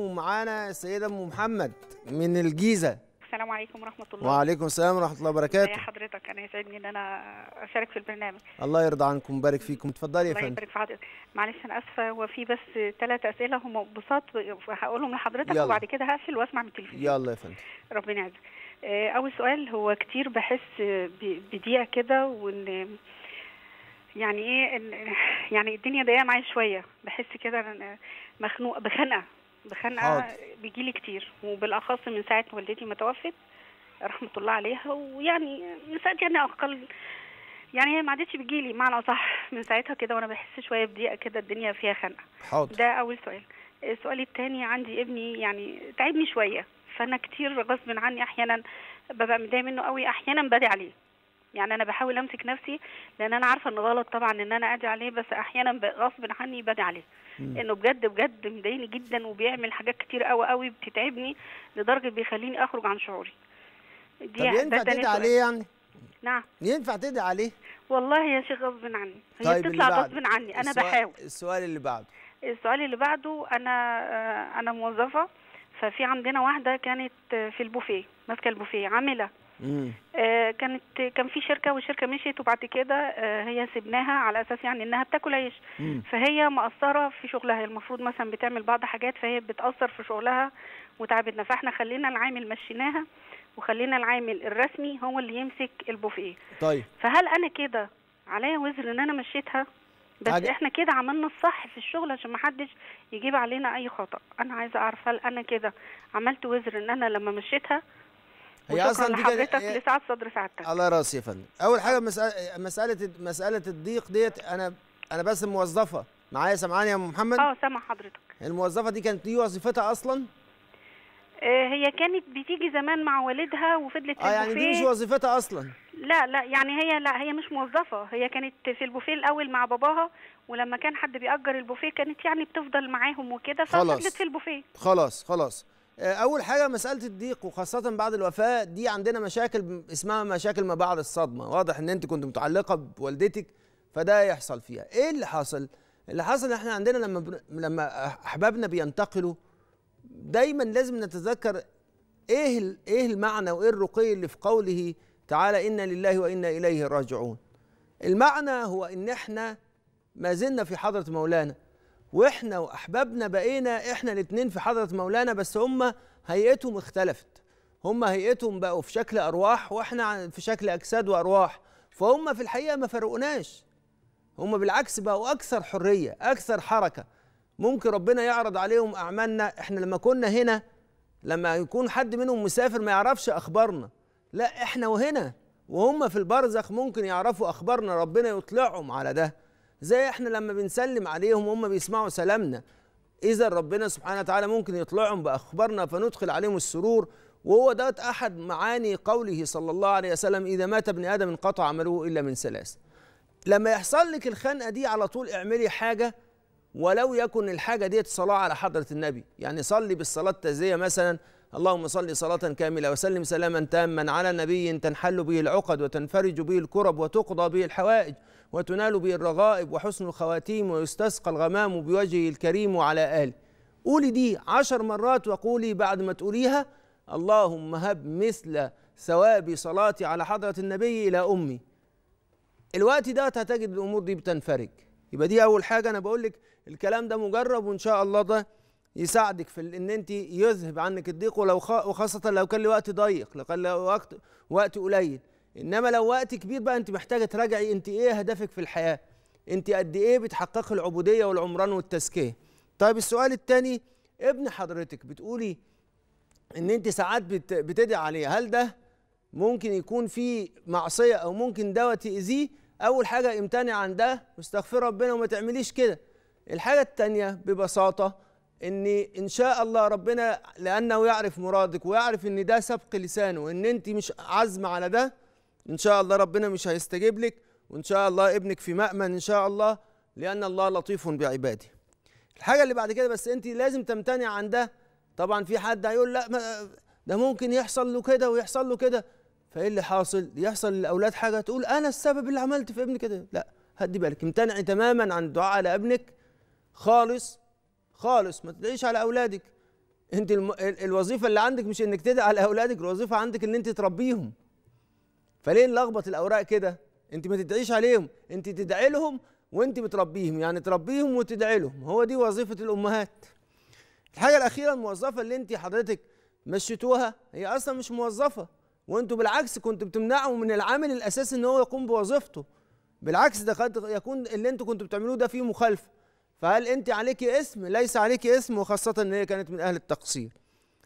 ومعانا السيدة أم محمد من الجيزة السلام عليكم ورحمة الله وعليكم السلام ورحمة الله وبركاته يا حضرتك أنا يسعدني إن أنا أشارك في البرنامج الله يرضى عنكم ويبارك فيكم اتفضلي يا فندم الله يبارك في حضرتك معلش أنا آسفة هو في بس ثلاث أسئلة هم بساط هقولهم لحضرتك يلا. وبعد كده هقفل وأسمع من التلفزيون يلا يا فندم ربنا يعزك آه، أول سؤال هو كتير بحس بضيقة كده وإن يعني إيه يعني الدنيا ضيقة معايا شوية بحس كده مخنوقة بخنقة بخنقه بيجيلي كتير وبالاخص من ساعه والدتي ما توفت رحمه الله عليها ويعني من ساعه يعني اقل يعني هي ما عادتش بتجيلي معنى صح من ساعتها كده وانا بحس شويه بضيقه كده الدنيا فيها خنقه حاضر ده اول سؤال السؤال الثاني عندي ابني يعني تعبني شويه فانا كتير غصب عني احيانا ببقى متضايقه منه قوي احيانا بدي عليه يعني انا بحاول امسك نفسي لان انا عارفه ان غلط طبعا ان انا ادي عليه بس احيانا غصب عني بدي عليه انه بجد بجد مضايقني جدا وبيعمل حاجات كتير قوي قوي بتتعبني لدرجه بيخليني اخرج عن شعوري دي طب ينفع تدعي عليه يعني نعم ينفع تدعي عليه والله يا شيخ غصب عني هي طيب بتطلع غصب عني انا السؤال بحاول السؤال اللي بعده السؤال اللي بعده انا آه، انا موظفه ففي عندنا واحده كانت في البوفيه ماسكه البوفيه عامله آه، كانت كان في شركه والشركه مشيت وبعد كده آه، هي سبناها على اساس يعني انها بتاكل عيش فهي مقصره في شغلها المفروض مثلا بتعمل بعض حاجات فهي بتاثر في شغلها وتعبتنا فاحنا خلينا العامل مشيناها وخلينا العامل الرسمي هو اللي يمسك البوفيه طيب فهل انا كده عليا وزر ان انا مشيتها بس عجل. احنا كده عملنا الصح في الشغل عشان ما حدش يجيب علينا اي خطا انا عايزه اعرف هل انا كده عملت وزر ان انا لما مشيتها هي اصلا دي حضرتك هي... إيه؟ لسعاد صدر سعادتك الله راسي يا فندم اول حاجه مسألة مساله مساله الضيق ديت انا انا بس موظفه معايا سامعاني يا ام محمد اه سامع حضرتك الموظفه دي كانت دي وظيفتها اصلا آه، هي كانت بتيجي زمان مع والدها وفضلت في البوفيه اه يعني دي مش وظيفتها اصلا لا لا يعني هي لا هي مش موظفه هي كانت في البوفيه الاول مع باباها ولما كان حد بيأجر البوفيه كانت يعني بتفضل معاهم وكده ففضلت في البوفيه خلاص خلاص آه، اول حاجه مساله الضيق وخاصه بعد الوفاه دي عندنا مشاكل اسمها مشاكل ما بعد الصدمه واضح ان انت كنت متعلقه بوالدتك فده يحصل فيها ايه اللي حصل اللي حصل احنا عندنا لما بر... لما احبابنا بينتقلوا دايما لازم نتذكر ايه ال... ايه المعنى وايه الرقي اللي في قوله تعالى انا لله وانا اليه راجعون المعنى هو ان احنا ما زلنا في حضره مولانا واحنا واحبابنا بقينا احنا الاثنين في حضره مولانا بس هم هيئتهم اختلفت هم هيئتهم بقوا في شكل ارواح واحنا في شكل اجساد وارواح فهم في الحقيقه ما فرقوناش هم بالعكس بقوا اكثر حريه اكثر حركه ممكن ربنا يعرض عليهم اعمالنا احنا لما كنا هنا لما يكون حد منهم مسافر ما يعرفش اخبارنا لا احنا وهنا وهم في البرزخ ممكن يعرفوا اخبارنا ربنا يطلعهم على ده زي احنا لما بنسلم عليهم وهم بيسمعوا سلامنا اذا ربنا سبحانه وتعالى ممكن يطلعهم باخبارنا فندخل عليهم السرور وهو دوت احد معاني قوله صلى الله عليه وسلم اذا مات ابن ادم انقطع عمله الا من ثلاث لما يحصل لك الخنقه دي على طول اعملي حاجه ولو يكن الحاجه ديت صلاه على حضره النبي يعني صلي بالصلاه التزيه مثلا اللهم صل صلاة كاملة وسلم سلاما تاما على نبي تنحل به العقد وتنفرج به الكرب وتقضى به الحوائج وتنال به الرغائب وحسن الخواتيم ويستسقى الغمام بوجهه الكريم وعلى آله قولي دي عشر مرات وقولي بعد ما تقوليها اللهم هب مثل ثواب صلاتي على حضرة النبي إلى أمي الوقت ده هتجد الأمور دي بتنفرج يبقى دي أول حاجة أنا بقول لك الكلام ده مجرب وإن شاء الله ده يساعدك في ان انت يذهب عنك الضيق ولو وخاصه لو كان لوقت ضيق لو كان وقت وقت قليل انما لو وقت كبير بقى انت محتاجه تراجعي انت ايه هدفك في الحياه انت قد ايه بتحققي العبوديه والعمران والتزكيه طيب السؤال الثاني ابن حضرتك بتقولي ان انت ساعات بتدعي عليه هل ده ممكن يكون في معصيه او ممكن دوت يأذيه اول حاجه امتنع عن ده واستغفر ربنا وما تعمليش كده الحاجه الثانيه ببساطه ان ان شاء الله ربنا لانه يعرف مرادك ويعرف ان ده سبق لسانه ان انت مش عزم على ده ان شاء الله ربنا مش هيستجيب لك وان شاء الله ابنك في مأمن ان شاء الله لان الله لطيف بعباده الحاجه اللي بعد كده بس انت لازم تمتنع عن ده طبعا في حد هيقول لا ده ممكن يحصل له كده ويحصل له كده فايه اللي حاصل يحصل للاولاد حاجه تقول انا السبب اللي عملت في ابني كده لا هدي بالك امتنعي تماما عن الدعاء على ابنك خالص خالص ما تدعيش على اولادك انت الوظيفه اللي عندك مش انك تدعي على اولادك الوظيفه عندك ان انت تربيهم فليه نلخبط الاوراق كده انت ما تدعيش عليهم انت تدعي لهم وانت بتربيهم يعني تربيهم وتدعي لهم هو دي وظيفه الامهات الحاجه الاخيره الموظفه اللي انت حضرتك مشيتوها هي اصلا مش موظفه وانتوا بالعكس كنتوا بتمنعوا من العامل الاساسي ان هو يقوم بوظيفته بالعكس ده قد يكون اللي انتوا كنتوا بتعملوه ده فيه مخالفه فهل انت عليك اسم ليس عليك اسم وخاصه ان هي كانت من اهل التقصير